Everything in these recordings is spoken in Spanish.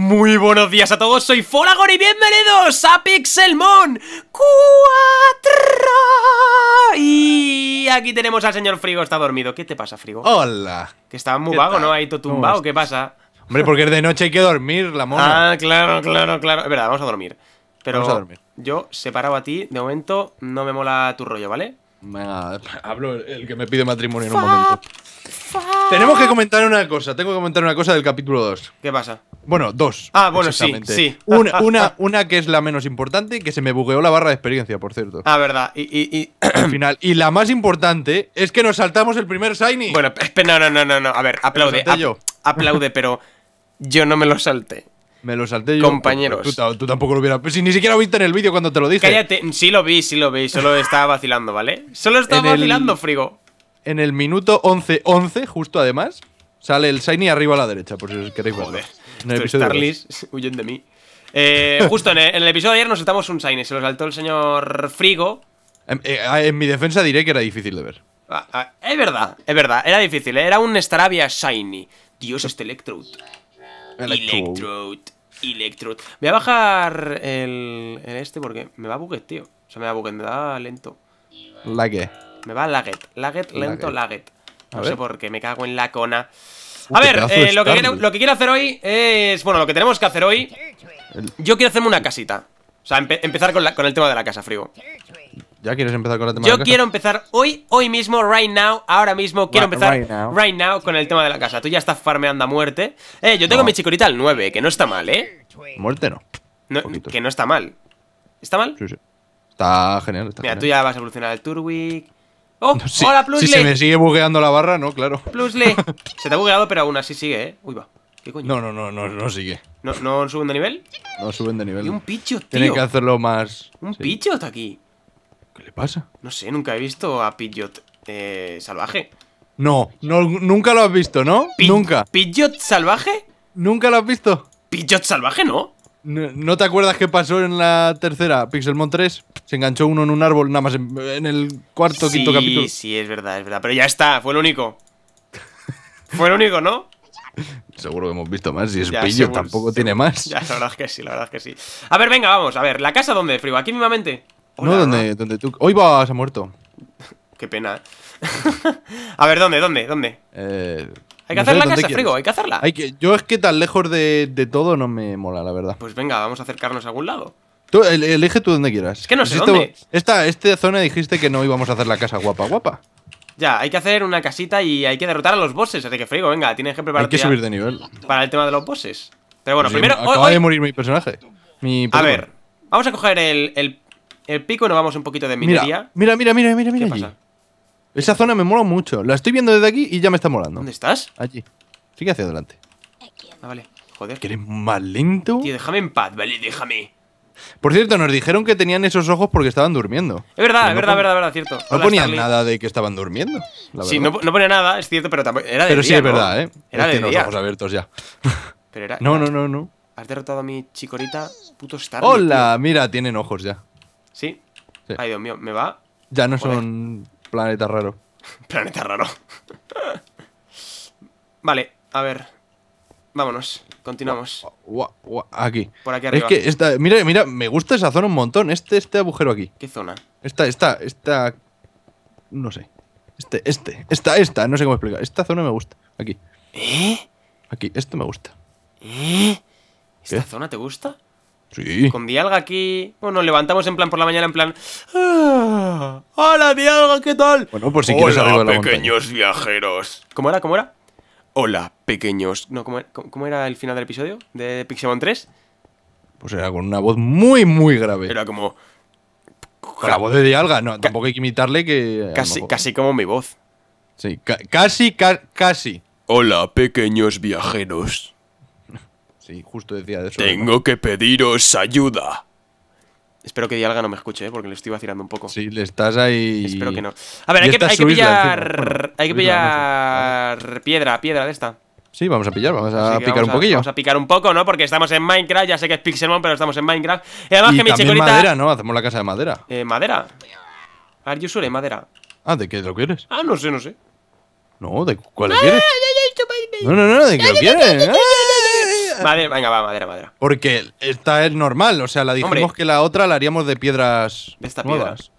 Muy buenos días a todos, soy Folagor y bienvenidos a Pixelmon 4 Y aquí tenemos al señor Frigo, está dormido ¿Qué te pasa, Frigo? Hola Que está muy vago, ¿no? Ahí todo tumbado, ¿qué pasa? Hombre, porque es de noche hay que dormir, la mona Ah, claro, claro, claro Es verdad, vamos a dormir Pero vamos a dormir. yo, separado a ti, de momento no me mola tu rollo, ¿vale? Venga, hablo el que me pide matrimonio en un momento Tenemos que comentar una cosa, tengo que comentar una cosa del capítulo 2 ¿Qué pasa? Bueno, dos. Ah, bueno, sí, sí. Una, una, una, que es la menos importante, que se me bugueó la barra de experiencia, por cierto. Ah, verdad. Y, Al final. Y la más importante es que nos saltamos el primer Shiny. Bueno, no, no, no, no, no. A ver, aplaude. Aplaude, pero yo no me lo salté. Me lo salté yo. Compañeros. Tú, tampoco lo hubieras. Si ni siquiera lo viste en el vídeo cuando te lo dije. Cállate, sí lo vi, sí lo vi. Solo estaba vacilando, ¿vale? Solo estaba vacilando, frigo. En el minuto 11-11, justo además, sale el Shiny arriba a la derecha, por si os queréis verlo. En el episodio huyen de mí. Eh, justo en el, episodio de ayer nos saltamos un Shiny se lo saltó el señor Frigo. Em, eh, ah, en, mi defensa diré que era difícil de ver. Ah, ah, es verdad, es verdad, era difícil, eh, era un Staravia Shiny. Dios, este Electrode. Electrode. Electrode. Voy a bajar el, este porque me va a buget, tío. O sea, me va a buget, me da lento. Lague. Me va a laget, laget, lento, laget. No sé por qué, me cago en la cona. A ver, eh, lo, que quiero, hacer hoy es... Bueno, lo que tenemos que hacer hoy... Yo quiero hacerme una casita. O sea, empezar con, el tema de la casa, Frigo. ¿Ya quieres empezar con el tema Yo de la casa? Yo quiero empezar hoy, hoy mismo, right now, ahora mismo. Quiero empezar right now. con el tema de la casa. Tú ya estás farmeando a muerte. Eh, yo tengo mi chicorita al 9, que no está mal, ¿eh? Muerte no. que no está mal. ¿Está mal? Sí, sí. Está genial. Está Mira, tú ya vas a evolucionar el Turwick. ¡Oh! ¡Hola, Plusle! Si se me sigue bugueando la barra, no, claro. ¡Plusle! se te ha bugueado, pero aún así sigue, ¿eh? Uy, va. ¿Qué coño? No, no, no, no, no sigue. ¿No, suben de nivel? No suben de nivel. Y un tío. que hacerlo más. Un pichot aquí. ¿Qué le pasa? No sé, nunca he visto a Pidgeot eh, salvaje. No, nunca lo has visto, ¿no? nunca. ¿Pidgeot salvaje? ¿Nunca lo has visto? ¿Pidgeot salvaje, no? ¿No, te acuerdas qué pasó en la tercera? Pixelmon 3 se enganchó uno en un árbol nada más en, el cuarto, quinto capítulo. Sí, sí, es verdad, es verdad. Pero ya está, fue el único. fue el único, ¿no? Seguro que hemos visto más. Y es pillo, tampoco tiene más. la verdad es que sí, la verdad es que sí. A ver, venga, vamos. A ver, ¿la casa dónde, Frigo? ¿Aquí mismamente? no, donde, tú. Hoy vas a muerto. Qué pena. ¿eh? a ver, ¿dónde, dónde, dónde? Eh, hay que hacer la casa, Frigo, hay que hacerla. Hay que, yo es que tan lejos de, todo no me mola, la verdad. Pues venga, vamos a acercarnos a algún lado. Tú, elige tú donde quieras. Es que no pues sé este Esta, zona dijiste que no íbamos a hacer la casa guapa, guapa. Ya, hay que hacer una casita y hay que derrotar a los bosses. Así que frigo, venga, tienes que prepararte. Hay que subir de nivel. Para el tema de los bosses. Pero bueno, primero. acaba de morir mi personaje. a ver, vamos a coger el, pico y nos vamos un poquito de minería. Mira, mira, mira, mira, mira. pasa? Esa zona me mola mucho. La estoy viendo desde aquí y ya me está molando. ¿Dónde estás? Allí. Sigue hacia adelante. Ah, vale. Joder. ¿Que eres más lento? Tío, déjame en paz, vale, déjame. Por cierto, nos dijeron que tenían esos ojos porque estaban durmiendo. Es verdad, es verdad, verdad, verdad, cierto. No ponían nada de que estaban durmiendo. sí, no, no, ponía nada, es cierto, pero tampoco. Era de Pero sí, es verdad, ¿eh? Era de los ojos abiertos ya. Pero era, no, no, no, no. Has derrotado a mi chicorita, puto Hola, mira, tienen ojos ya. ¿Sí? ¿Sí? Ay, Dios mío, me va. Ya no son Planeta raro. Planeta raro. vale, a ver. Vámonos, continuamos. aquí. Por aquí arriba. Es que esta, mira, mira, me gusta esa zona un montón. Este, este agujero aquí. ¿Qué zona? Esta, esta, esta. No sé. Este, este, esta, esta, no sé cómo explicar. Esta zona me gusta. Aquí. ¿Eh? Aquí, esto me gusta. ¿Eh? ¿Esta zona te gusta? Con Dialga aquí. Bueno, pues levantamos en plan por la mañana, en plan. Ah, ¡Hola, Dialga! ¿Qué tal? Bueno, por si quieres pequeños viajeros. ¿Cómo era? ¿Cómo era? Hola, pequeños. No, ¿cómo era, el final del episodio de Pixelmon 3? Pues era con una voz muy, muy grave. Era como. Con la voz de Dialga, no, tampoco hay que imitarle que. Casi, casi como mi voz. Sí, casi, casi. Hola, pequeños viajeros. Sí, justo decía de eso. Tengo que pediros ayuda. Espero que Dialga no me escuche, ¿eh? porque le estoy vacilando un poco. Sí, le estás ahí. Espero que no. A ver, hay que, pillar. hay que pillar. Piedra, piedra de esta. Sí, vamos a pillar, vamos a picar un poquillo. Vamos a picar un poco, ¿no? Porque estamos en Minecraft, ya sé que es Pixelmon, pero estamos en Minecraft. Y además que mi chicorita. madera, ¿no? Hacemos la casa de madera. Eh, madera. A ver, yo suele madera. Ah, ¿de qué lo quieres? Ah, no sé, no sé. No, ¿de cuál quieres? No, no, no, ¿de qué lo quieres? madera, venga, va, madera, madera. Porque esta es normal, o sea, la dijimos que la otra la haríamos de piedras nuevas.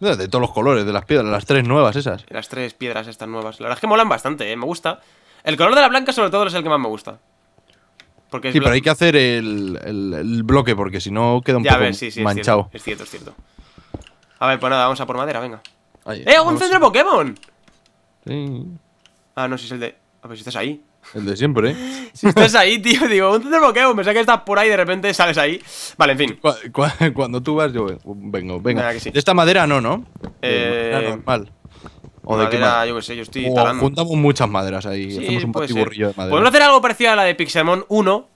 De todos los colores, de las piedras, las tres nuevas esas. Las tres piedras estas nuevas. La verdad es que molan bastante, ¿eh? me gusta. El color de la blanca sobre todo es el que más me gusta. Porque sí, pero hay que hacer el, bloque porque si no queda un poco manchado. Es cierto, es cierto, A ver, pues nada, vamos a por madera, venga. ¡Eh, un centro Pokémon! Sí. Ah, no, si es el de... A ver si estás ahí. El de siempre, ¿eh? Si estás ahí, tío, digo, ¿dónde te bloqueo? Pensé que estás por ahí y de repente sales ahí. Vale, en fin. cuando tú vas, yo uh, vengo, venga. De esta madera no, ¿no? Eh... normal. O de qué yo qué sé, yo estoy talando. Juntamos muchas maderas ahí, hacemos un patiburrillo de madera. Podemos hacer algo parecido a la de Pixelmon 1,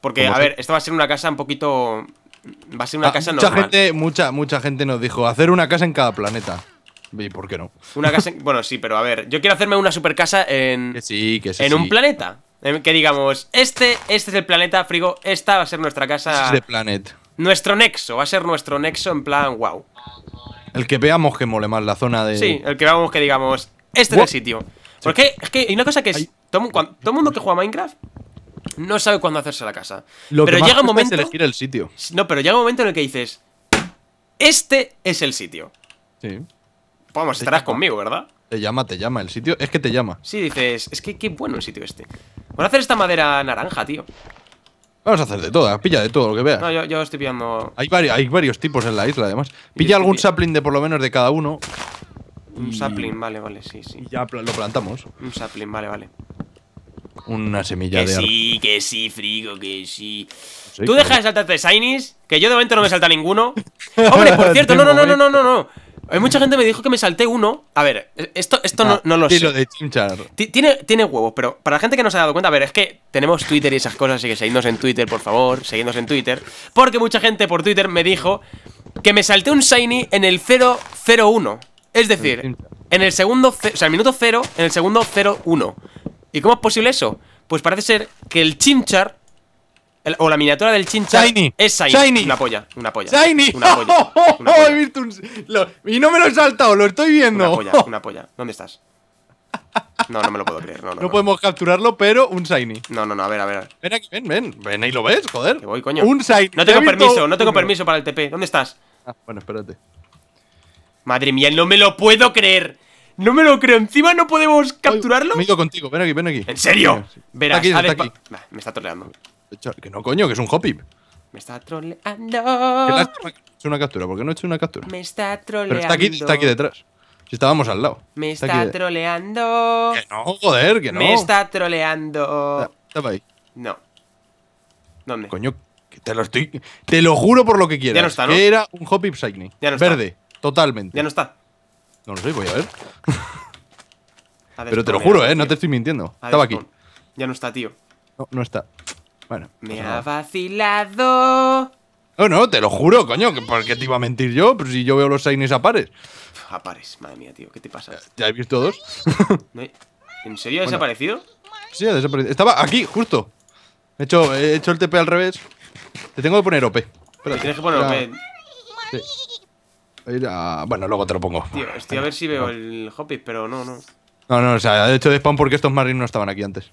porque, a ver, esta va a ser una casa un poquito... Va a ser una casa ah, casa mucha normal. Gente, mucha, mucha gente nos dijo, hacer una casa en cada planeta. ¿Y por qué no? Una casa. bueno, sí, pero a ver, yo quiero hacerme una super casa en. sí, que sí, en un planeta. En que digamos, este, este es el planeta, Frigo, esta va a ser nuestra casa. Este planet. Nuestro nexo, va a ser nuestro nexo en plan, wow. El que veamos que mole más la zona de. Sí, el que veamos que digamos, este es el sitio. Porque es que hay una cosa que es. Todo, el mundo que juega Minecraft no sabe cuándo hacerse la casa. pero llega un momento. de elegir el sitio. No, pero llega un momento en el que dices. Este es el sitio. Sí. Vamos, estarás conmigo, ¿verdad? Te llama, te llama. El sitio es que te llama. Sí, dices, es que qué bueno el sitio este. Vamos a hacer esta madera naranja, tío. Vamos a hacer de todas, pilla de todo lo que veas. No, yo, estoy pillando. Hay, hay varios tipos en la isla, además. Pilla algún sapling de por lo menos de cada uno. Un sapling, vale, vale, sí, sí. Y ya lo plantamos. Un sapling, vale, vale. Una semilla de que Sí, que sí, frigo, que sí. Tú deja de saltarte Shinies, que yo de momento no me salta ninguno. Hombre, por cierto, no, no, no, no, no, no, no. Hay mucha gente me dijo que me salté uno. A ver, esto, esto no, ah, lo sé. Tiene, tiene huevos, pero para la gente que no se ha dado cuenta, a ver, es que tenemos Twitter y esas cosas, así que seguidnos en Twitter, por favor, seguidnos en Twitter. Porque mucha gente por Twitter me dijo que me salté un Shiny en el 001. Es decir, en el segundo, o sea, el minuto 0, en el segundo 01. ¿Y cómo es posible eso? Pues parece ser que el Chimchar o la miniatura del chincha shiny. es shiny. Una polla, una polla. Shiny. Una oh, He visto un, y no me lo he saltado, lo estoy viendo. Una polla, una polla. ¿Dónde estás? No, no me lo puedo creer. No, no, no podemos capturarlo, pero un shiny. No, no, no, a ver, a ver. Ven aquí, ven, ven. Ven ahí lo ves, joder. voy, coño. Un shiny. No tengo permiso, no tengo permiso para el TP. ¿Dónde estás? Ah, bueno, espérate. Madre mía, no me lo puedo creer. No me lo creo. Encima no podemos capturarlo. me contigo, ven aquí, ven aquí. ¿En serio? Verás, está aquí, aquí. me está troleando. Que no, coño, que es un hopip Me está troleando. Es una captura, ¿por qué no he hecho una captura? Me está troleando. está aquí, está aquí detrás. Si estábamos al lado. Me está, troleando. Que no, joder, que no. Me está troleando. estaba ahí. No. ¿Dónde? Coño, te lo estoy. Te lo juro por lo que quieras. Ya no está, ¿no? era un hopip Psychne. Ya no Verde, totalmente. Ya no está. No lo sé, voy a ver. Pero te lo juro, eh, no te estoy mintiendo. Estaba aquí. Ya no está, tío. No, no está. Bueno. Me ha vacilado. No, no, te lo juro, coño, ¿por qué te iba a mentir yo? Pues si yo veo los signes a pares. A pares, madre mía, tío, ¿qué te pasa? ¿Ya has visto dos? ¿En serio ha desaparecido? Sí, ha desaparecido. Estaba aquí, justo. He hecho, he hecho el TP al revés. Te tengo que poner OP. tienes que poner OP. Bueno, luego te lo pongo. Tío, estoy a ver si veo el Hoppy, pero no, no. No, no, o sea, he hecho de porque estos marines no estaban aquí antes.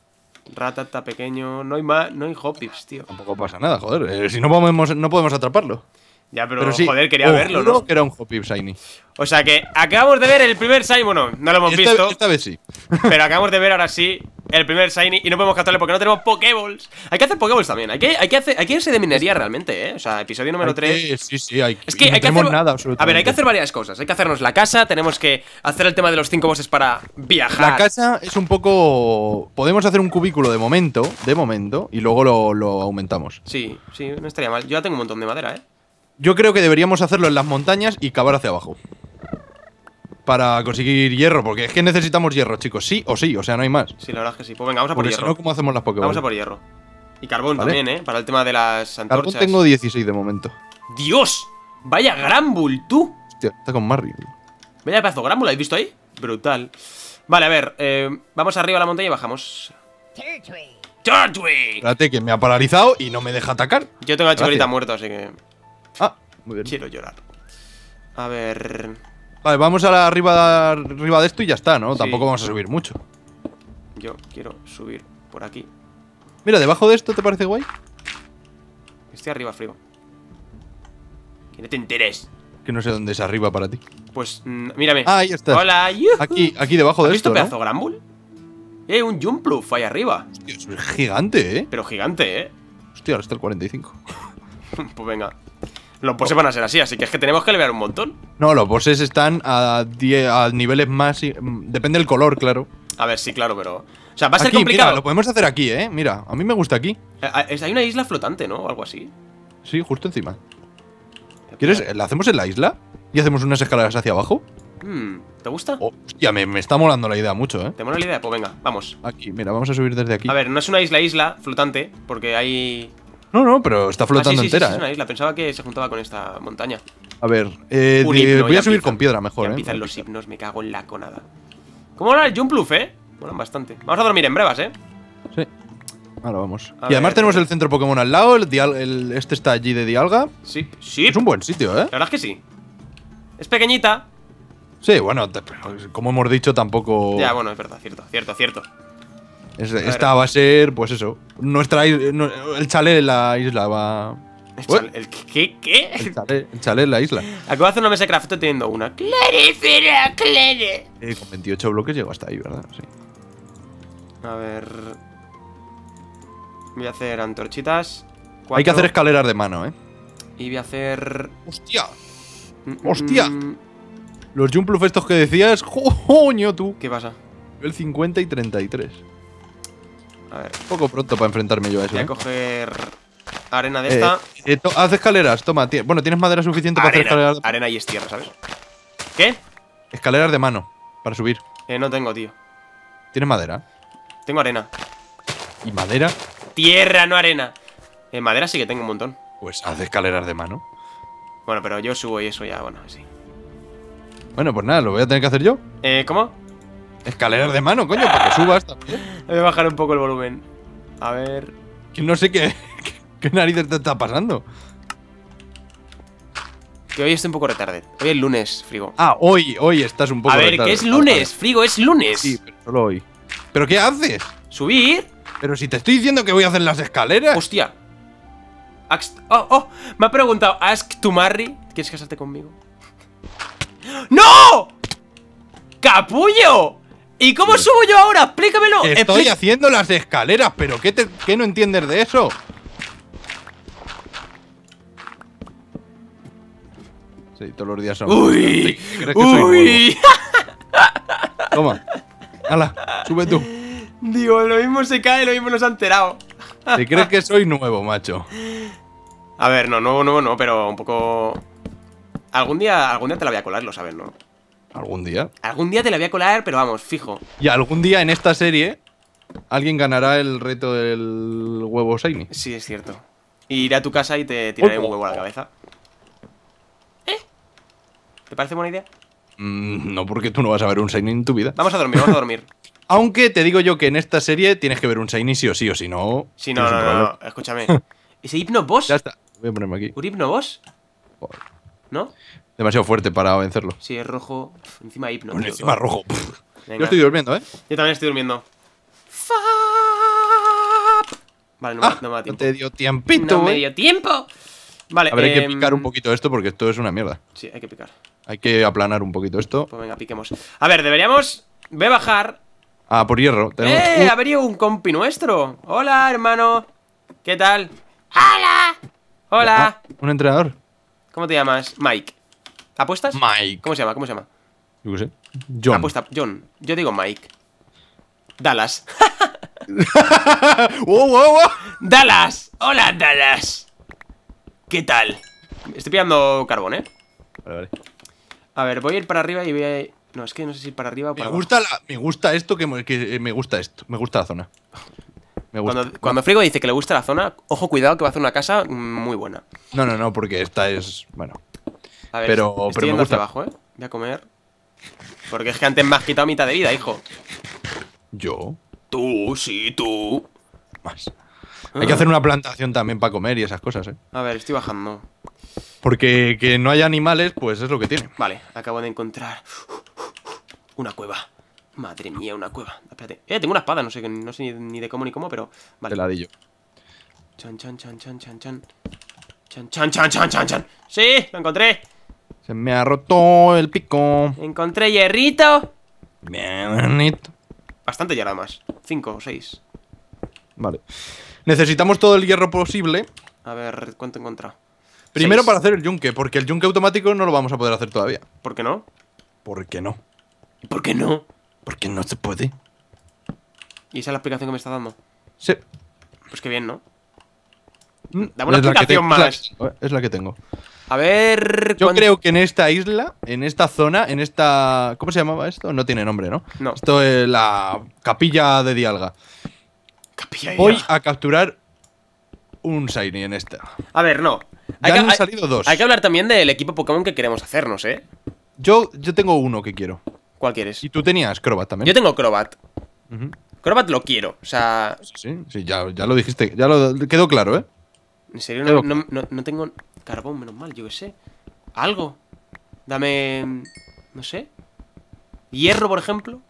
Ratata pequeño. No hay más, no hay Hoppips, tío. Tampoco pasa nada, joder. Eh, si no podemos, no podemos atraparlo. Ya, pero, joder, quería verlo, ¿no? era un Hopip Shiny. O sea que acabamos de ver el primer Simon, no lo hemos visto. Esta vez sí. Pero acabamos de ver ahora sí el primer shiny y no podemos captarle porque no tenemos pokeballs. Hay que hacer pokeballs también, hay que, hay hay que irse de minería realmente, ¿eh? O sea, episodio número 3 Sí, sí, hay, que, hay que hacer, nada A ver, hay que hacer varias cosas, hay que hacernos la casa Tenemos que hacer el tema de los 5 bosses para viajar La casa es un poco... Podemos hacer un cubículo de momento, de momento Y luego lo, lo aumentamos Sí, sí, no estaría mal Yo ya tengo un montón de madera, ¿eh? Yo creo que deberíamos hacerlo en las montañas y cavar hacia abajo para conseguir hierro, porque es que necesitamos hierro, chicos, sí o sí, o sea, no hay más. Sí, la verdad es que sí. Pues venga, vamos a por hierro. no, ¿cómo hacemos las Pokémon? Vamos a por hierro. Y carbón también, ¿eh? Para el tema de las antorchas. Carbón tengo 16 de momento. ¡Dios! ¡Vaya Granbull, tú! Hostia, está con Mario. Vaya pedazo de Granbull, ¿habéis visto ahí? Brutal. Vale, a ver, eh, vamos arriba a la montaña y bajamos. ¡Turtwig! Espérate, que me ha paralizado y no me deja atacar. Yo tengo a Chikorita muerto, así que. Ah, muy bien. Quiero llorar. A ver. Vale, vamos a arriba, de esto y ya está, ¿no? Tampoco vamos a subir mucho. Yo quiero subir por aquí. Mira, debajo de esto, ¿te parece guay? Estoy arriba frío. Que no te enteres. Que no sé dónde es arriba para ti. Pues, mm, mírame. Ah, ahí está. Hola, Aquí, aquí debajo ¿Has de visto esto, pedazo ¿no? Granbull? Eh, un jump ahí arriba. Hostia, es gigante, eh. Pero gigante, eh. Hostia, ahora está el 45. pues venga. Los bosses van a ser así, así que es que tenemos que elevar un montón. No, los bosses están a, a niveles más. Mm, depende del color, claro. A ver, sí, claro, pero. O sea, va a ser complicado. Mira, lo podemos hacer aquí, ¿eh? Mira, a mí me gusta aquí. Eh, eh, hay una isla flotante, ¿no? O algo así. Sí, justo encima. ¿Quieres? ¿La hacemos en la isla? ¿Y hacemos unas escaleras hacia abajo? Hmm, ¿Te gusta? Oh, hostia, me, me, está molando la idea mucho, ¿eh? ¿Te mola la idea? Pues venga, vamos. Aquí, mira, vamos a subir desde aquí. A ver, no es una isla-isla flotante, porque hay no, no, pero está flotando ah, sí, entera. Sí, es una ¿eh? isla. Pensaba que se juntaba con esta montaña. A ver, eh, voy a subir con piedra mejor. ¿eh? empiezan los hipnos, me cago en la conada. ¿Cómo va el Jumpluff, eh? Molan bastante. Vamos a dormir en brevas, eh. Sí. Ahora vamos. y además tenemos el centro Pokémon al lado. El, el este está allí de Dialga. Sí, sí. Es un buen sitio, eh. La verdad es que sí. Es pequeñita. Sí, bueno, como hemos dicho, tampoco. Ya, bueno, es verdad, cierto, cierto, cierto. Esta va a ser, pues eso. Nuestra el chalet de la isla va. ¿El, qué? El, chalet, la isla. Acabo de hacer una mesa de craft teniendo una. ¡Clarifera, Clere! Eh, con 28 bloques llego hasta ahí, ¿verdad? Sí. A ver. Voy a hacer antorchitas. Hay que hacer escaleras de mano, ¿eh? Y voy a hacer. ¡Hostia! Mm, mm. ¡Hostia! Los Jumpluf estos que decías. ¡Coño, tú! ¿Qué pasa? El 50 y 33. Un poco pronto para enfrentarme yo a eso. Voy a ¿eh? coger arena de eh, esta. Eh, haz escaleras, toma. Bueno, tienes madera suficiente para hacer escaleras. Arena y es tierra, ¿sabes? ¿Qué? Escaleras de mano, para subir. Eh, no tengo, tío. ¿Tienes madera? Tengo arena. ¿Y madera? Tierra, no arena. Eh, madera sí que tengo un montón. Pues haz escaleras de mano. Bueno, pero yo subo y eso ya, bueno, así Bueno, pues nada, lo voy a tener que hacer yo. Eh, ¿cómo? Escaleras de mano, coño, porque subas también. Voy a bajar un poco el volumen. A ver. Que no sé qué, qué, narices te está pasando. Que hoy estoy un poco retarde Hoy es lunes, Frigo. Ah, hoy, hoy estás un poco A ver, que es lunes, ah, Frigo, es lunes. Sí, pero solo hoy. ¿Pero qué haces? ¿Subir? Pero si te estoy diciendo que voy a hacer las escaleras. Hostia. Oh, oh, me ha preguntado, ask to marry. ¿Quieres casarte conmigo? ¡No! ¡Capullo! ¿Y cómo subo yo ahora? Explícamelo. Estoy haciendo las escaleras, pero ¿qué, no entiendes de eso? Sí, todos los días ¡Uy! ¡Uy! Toma. Hala, sube tú. Digo, lo mismo se cae, lo mismo nos ha enterado. ¿Y crees que soy nuevo, macho? A ver, no, nuevo, nuevo, no, pero un poco. Algún día, algún día te la voy a colar, lo sabes, ¿no? ¿Algún día? Algún día te la voy a colar, pero vamos, fijo. Y algún día en esta serie alguien ganará el reto del huevo Shiny. Sí, es cierto. Y iré a tu casa y te tiraré un huevo a la cabeza. ¿Eh? ¿Te parece buena idea? Mm, no, porque tú no vas a ver un Shiny en tu vida. Vamos a dormir, vamos a dormir. Aunque te digo yo que en esta serie tienes que ver un Shiny sí o sí, o si no. Sí, no, no, no, no, escúchame. ¿Ese Hypno Ya está, voy a ponerme aquí. ¿Un Hypno ¿No? demasiado fuerte para vencerlo. Sí, es rojo. encima hipno. encima rojo. Yo estoy durmiendo, ¿eh? Yo también estoy durmiendo. Vale, no, ah, me, no tiempo. No te dio tiempito. No me ¿eh? dio tiempo. Vale, Habrá que em, picar un poquito esto porque esto es una mierda. Sí, hay que picar. Hay que aplanar un poquito esto. Pues venga, piquemos. A ver, deberíamos. Ve bajar. Ah, por hierro. Tenemos... ¡Eh! un compi nuestro. Hola, hermano. ¿Qué tal? ¡Hola! ¡Hola! Ah, un entrenador. ¿Cómo te llamas? Mike. ¿Apuestas? Mike. ¿Cómo se llama? ¿Cómo se llama? Yo qué sé. John. John. Yo digo Mike. Dallas. Dallas. Hola, Dallas. ¿Qué tal? Estoy pillando carbón, ¿eh? Vale, vale. A ver, voy a ir para arriba y voy a... No, es que no sé si para arriba o para me gusta La... me gusta esto que, eh, me, gusta esto. Me gusta la zona. Me gusta. Cuando, cuando, Frigo dice que le gusta la zona, ojo, cuidado que va a hacer una casa muy buena. No, no, no, porque esta es... Bueno. A ver, pero, estoy pero me gusta. Abajo, ¿eh? Voy a comer. Porque es que antes me has quitado mitad de vida, hijo. ¿Yo? Tú, sí, tú. Más. Hay que hacer una plantación también para comer y esas cosas, ¿eh? A ver, estoy bajando. Porque que no haya animales, pues es lo que tiene. Vale, acabo de encontrar una cueva. Madre mía, una cueva. Espérate. Eh, tengo una espada, no sé, sé ni de cómo ni cómo, pero. Vale. Te la di yo. Chan, chan, chan, chan, chan, chan. Chan, chan, chan, chan, chan, chan. ¡Sí! ¡Lo encontré! Se me ha roto el pico. Encontré hierrito. Bien, bonito. Bastante hierro más. Cinco o seis. Vale. Necesitamos todo el hierro posible. A ver, ¿cuánto encontrado? Primero para hacer el yunque, porque el yunque automático no lo vamos a poder hacer todavía. ¿Por qué no? ¿Por qué no? ¿Por qué no? Porque no se puede. ¿Y esa es la explicación que me está dando? Sí. Pues qué bien, ¿no? Mm, Dame una explicación más. Es la que tengo. A ver. Yo creo que en esta isla, en esta zona, en esta. ¿Cómo se llamaba esto? No tiene nombre, ¿no? No. Esto es la capilla de Dialga. Capilla Voy a capturar un Shiny en esta. A ver, no. hay que, han salido dos. Hay que hablar también del equipo Pokémon que queremos hacernos, ¿eh? Yo, yo tengo uno que quiero. ¿Cuál quieres? Y tú tenías Crobat también. Yo tengo Crobat. Crobat lo quiero, o sea. Sí, sí, ya, lo dijiste, ya lo quedó claro, ¿eh? En serio, no, no tengo Carbón, menos mal, yo que sé. Algo. Dame... No sé. Hierro, por ejemplo.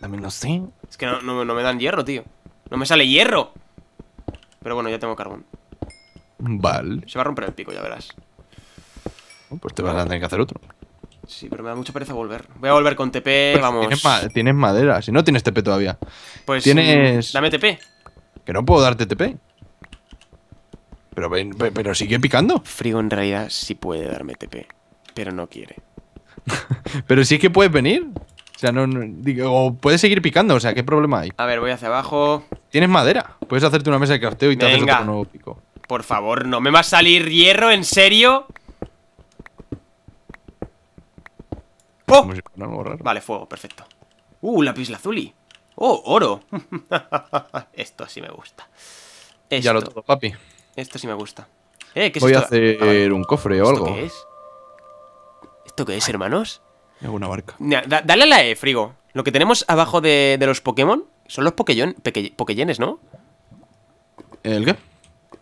Dame, no sé. Es que no, no, me dan hierro, tío. No me sale hierro. Pero bueno, ya tengo carbón. Vale. Se va a romper el pico, ya verás. Oh, pues te vas a tener que hacer otro. Sí, pero me da mucha pereza volver. Voy a volver con TP, pues vamos. Tienes, madera, si no tienes TP todavía. Pues tienes. Dame TP. Que no puedo darte TP. Pero, pero sigue picando. Frigo en realidad sí puede darme TP, pero no quiere. pero sí que puedes venir. O sea, no, digo, puedes seguir picando, o sea, ¿qué problema hay? A ver, voy hacia abajo. Tienes madera. Puedes hacerte una mesa de crafteo y te haces otro nuevo pico. Por favor, ¿no me va a salir hierro? ¿En serio? ¡Oh! Vale, fuego, perfecto. ¡Uh, lápiz lazuli! ¡Oh, oro! Esto sí me gusta. Ya lo tengo, papi. Esto sí me gusta. Eh, Voy a ah, hacer un cofre o algo. ¿Esto qué es? ¿Esto qué es, hermanos? Una barca. dale a la E, Frigo. Lo que tenemos abajo de, los Pokémon son los Pokeyones, ¿no? ¿El qué?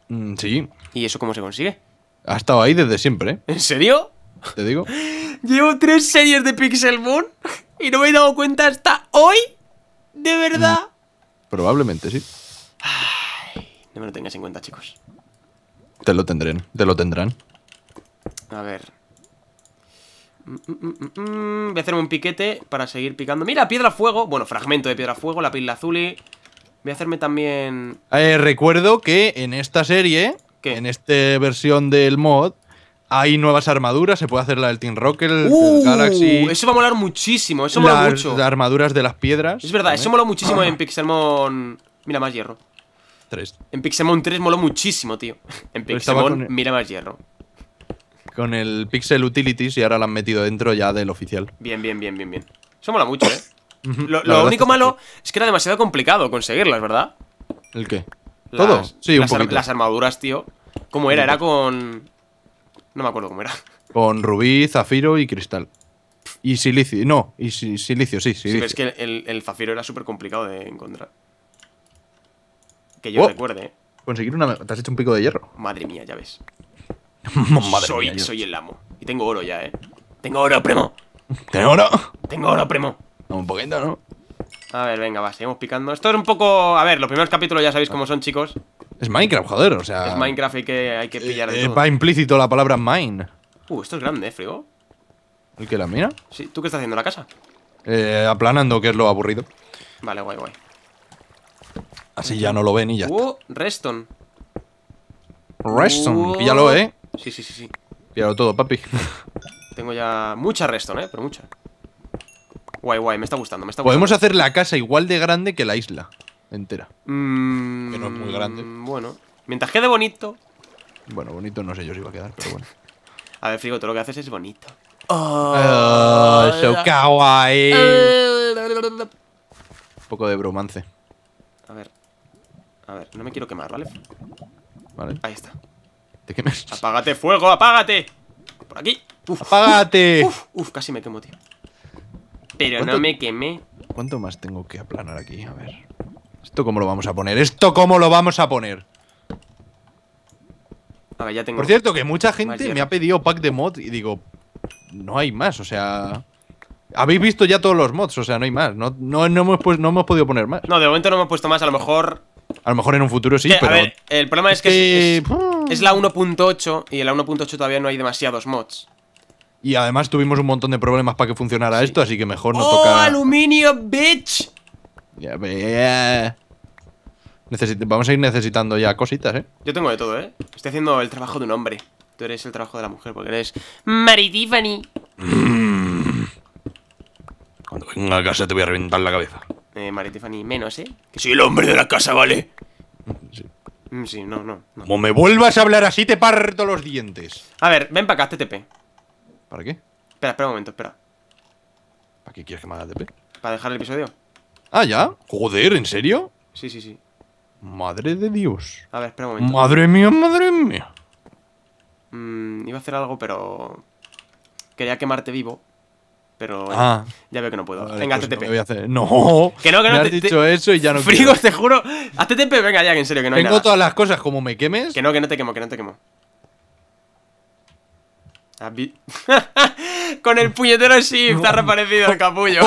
Mm, sí. ¿Y eso cómo se consigue? Ha estado ahí desde siempre, ¿En serio? Te digo. Llevo tres series de Pixel Moon y no me he dado cuenta hasta hoy. ¿De verdad? Mm, probablemente, sí. no me lo tengas en cuenta, chicos. Te lo tendrán, te lo tendrán. A ver. Mm, mm, mm, voy a hacerme un piquete para seguir picando. Mira, piedra fuego. Bueno, fragmento de piedra fuego, la pila azul Voy a hacerme también... Eh, recuerdo que en esta serie, ¿Qué? en esta versión del mod, hay nuevas armaduras. Se puede hacer la del Team Rocket, el, ¡Uh! Galaxy... Eso va a molar muchísimo, eso mola mucho. Las armaduras de las piedras. Es verdad, eso mola muchísimo en Pixelmon... Mira, más hierro. En Pixelmon 3 moló muchísimo, tío. En Pixelmon, mira más hierro. Con el Pixel Utilities y ahora lo han metido dentro ya del oficial. Bien, bien, bien, bien, bien. Eso mola mucho, ¿eh? lo, único malo es que era demasiado complicado conseguirlas, ¿verdad? ¿El qué? Todos. Sí, un las, poquito. las armaduras, tío. ¿Cómo era? Era con... No me acuerdo cómo era. Con rubí, zafiro y cristal. Y silicio. No, y silicio, sí, Sí, es que el zafiro era súper complicado de encontrar. Que yo oh. recuerde. Conseguir una. Te has hecho un pico de hierro. Madre mía, ya ves. soy, soy el amo. Y tengo oro ya, eh. Tengo oro, primo. ¿Tengo oro? Tengo oro, primo. Un poquito, ¿no? A ver, venga, va, seguimos picando. Esto es un poco. A ver, los primeros capítulos ya sabéis cómo son, chicos. Es Minecraft, joder, o sea. Es Minecraft, y que, hay que pillar de eh, eh, Va implícito la palabra mine. Uh, esto es grande, ¿eh, Frigo? ¿El que la mira? Sí, ¿tú qué estás haciendo en la casa? Eh, aplanando, que es lo aburrido. Vale, guay, guay. Así ya no lo ven y ya. Uh, Reston. Reston. ya Píllalo, ¿eh? Sí, sí, sí, sí. Píllalo todo, papi. Tengo ya mucha Reston, ¿eh? Pero mucha. Guay, guay, me está gustando, Podemos hacer la casa igual de grande que la isla entera. Mmm. que no es muy grande. Bueno, mientras quede bonito. Bueno, bonito no sé yo si va a quedar, pero bueno. a ver, Frigo, todo lo que haces es bonito. Oh, oh kawaii. Un poco de bromance. A ver. A ver, no me quiero quemar, ¿vale? Vale. Ahí está. Te quemas. ¡Apágate fuego! ¡Apágate! Por aquí. Uf, ¡Apágate! Uf, casi me quemo, tío. Pero no me quemé. ¿Cuánto más tengo que aplanar aquí? A ver. ¿Esto cómo lo vamos a poner? ¿Esto cómo lo vamos a poner? A ya tengo. Por cierto, que mucha gente me ha pedido pack de mods y digo, no hay más, o sea. Habéis visto ya todos los mods, o sea, no hay más. No, hemos, pues, no hemos podido poner más. No, de momento no hemos puesto más. A lo mejor a lo mejor en un futuro sí, pero. el problema es que, es, este, la 1.8 y en la 1.8 todavía no hay demasiados mods. Y además tuvimos un montón de problemas para que funcionara esto, así que mejor no oh, toca. aluminio, bitch! Ya, yeah, Vamos a ir necesitando ya cositas, ¿eh? Yo tengo de todo, ¿eh? Estoy haciendo el trabajo de un hombre. Tú eres el trabajo de la mujer, porque eres. Mary Tiffany. Cuando venga a casa te voy a reventar la cabeza. Mario María Tiffany, menos, ¿eh? Que soy el hombre de la casa, ¿vale? Sí. Mm, no, no, Como me vuelvas a hablar así, te parto los dientes. A ver, ven para acá, TTP. ¿Para qué? Espera, espera un momento, espera. ¿Para qué quieres quemar a TP? Para dejar el episodio. Ah, ya. Joder, ¿en serio? Sí, sí, sí. Madre de Dios. A ver, espera un momento. Madre mía, madre mía. Mm, iba a hacer algo, pero. Quería quemarte vivo. Pero ah. ya veo que no puedo. venga, pues HTTP. No, no. Que no, que no. te has dicho eso y ya no Frigos, te juro. TTP, venga ya, que en serio, que no Tengo hay nada. todas las cosas, como me quemes. Que no, que no te quemo, que no te quemo. Con el puñetero shift ha reaparecido el capullo.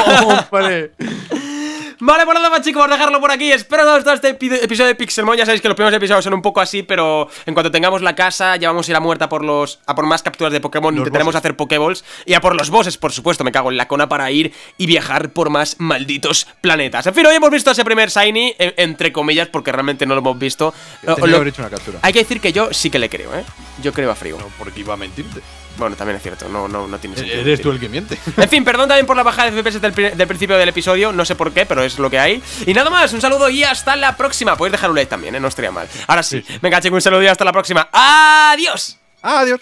Vale, bueno, pues nada más chicos, vamos a dejarlo por aquí Espero que os haya gustado este episodio de Pixelmon Ya sabéis que los primeros episodios son un poco así Pero en cuanto tengamos la casa, ya vamos a ir a muerta por los, A por más capturas de Pokémon, intentaremos hacer Pokéballs Y a por los bosses, por supuesto, me cago en la cona Para ir y viajar por más malditos planetas En fin, hoy hemos visto ese primer Shiny e, Entre comillas, porque realmente no lo hemos visto Hay que decir que yo sí que le creo, ¿eh? Yo creo a Frío no, Porque iba a mentirte bueno, también es cierto, no, tiene e-, sentido. Eres tú el que miente. En fin, perdón también por la bajada de FPS del, principio del episodio, no sé por qué, pero es lo que hay. Y nada más, un saludo y hasta la próxima. Podéis dejar un like también, ¿eh? no estaría mal. Ahora sí, sí. venga, chicos, un saludo y hasta la próxima. ¡Adiós! ¡Adiós!